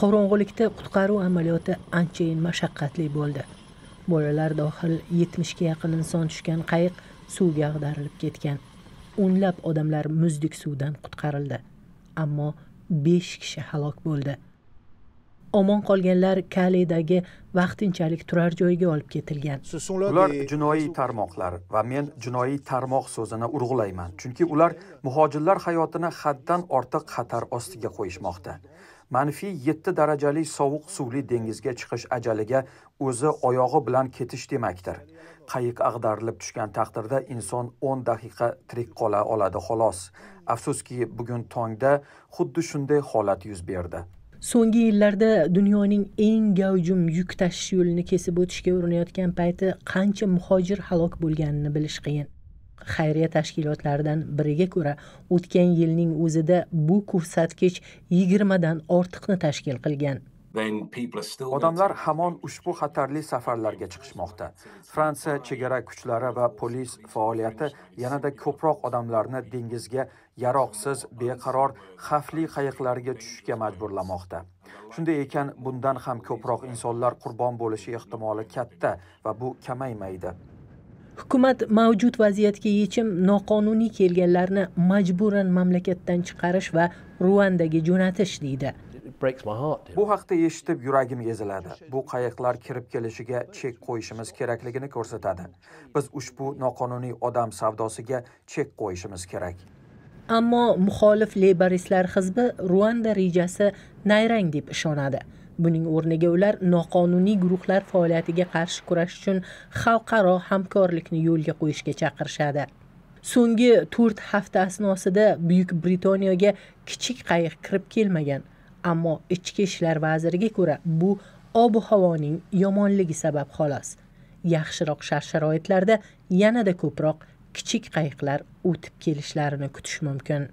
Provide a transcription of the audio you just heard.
qorong'ulikda qutqaruv amaliyoti anchayin mashaqqatli bo'ldi bolalar dohil yetmishga yaqin inson tushgan qayiq suvga ag'darilib ketgan o'nlab odamlar muzdek suvdan qutqarildi ammo besh kishi halok bo'ldi omon qolganlar kalidagi vaqtinchalik turar joyiga olib ketilgan ular jinoiy tarmoqlar va men jinoiy tarmoq so'zini urg'ulayman chunki ular muhojirlar hayotini haddan ortiq xatar ostiga qo'yishmoqda manfiy yetti darajali sovuq suvli dengizga chiqish ajaliga o'zi oyog'i bilan ketish demakdir qayiq ag'darilib tushgan taqdirda inson 10 daqiqa tirik qola oladi xolos afsuski bugun tongda xuddi shunday holat yuz berdi so'nggi yillarda dunyoning eng gavjum yuk tashish yo'lini kesib o'tishga urinayotgan payti qancha muhojir halok bo'lganini bilish qiyin xayriya tashkilotlaridan biriga ko'ra o'tgan yilning o'zida bu ko'rsatkich yigirmadan ortiqni tashkil qilgan odamlar hamon ushbu xatarli safarlarga chiqishmoqda fransiya chegara kuchlari va polis faoliyati yanada ko'proq odamlarni dengizga yaroqsiz beqaror xavfli qayiqlarga tushishga majburlamoqda shunday ekan bundan ham ko'proq insonlar qurbon bo'lishi ehtimoli katta va bu kamaymaydi hukumat mavjud vaziyatga yechim noqonuniy kelganlarni majburan mamlakatdan chiqarish va ruandaga jo'natish deydi Bu haqda eshitib yuragim eziladi. Bu qayiqlar kirib kelishiga chek qo'yishimiz kerakligini ko'rsatadi. Biz ushbu noqonuniy odam savdosiga chek qo'yishimiz kerak. Ammo muxolif leyboristlar hizbi Ruanda rejasi nayrang deb ishonadi. buning o'rniga ular noqonuniy guruhlar faoliyatiga qarshi kurash uchun xalqaro hamkorlikni yo'lga qo'yishga chaqirishadi so'nggi 4 hafta asnosida buyuk britaniyaga kichik qayiq kirib kelmagan ammo ichki ishlar vaziriga ko'ra bu ob havoning yomonligi sabab xolos yaxshiroq shart sharoitlarda yanada ko'proq kichik qayiqlar o'tib kelishlarini kutish mumkin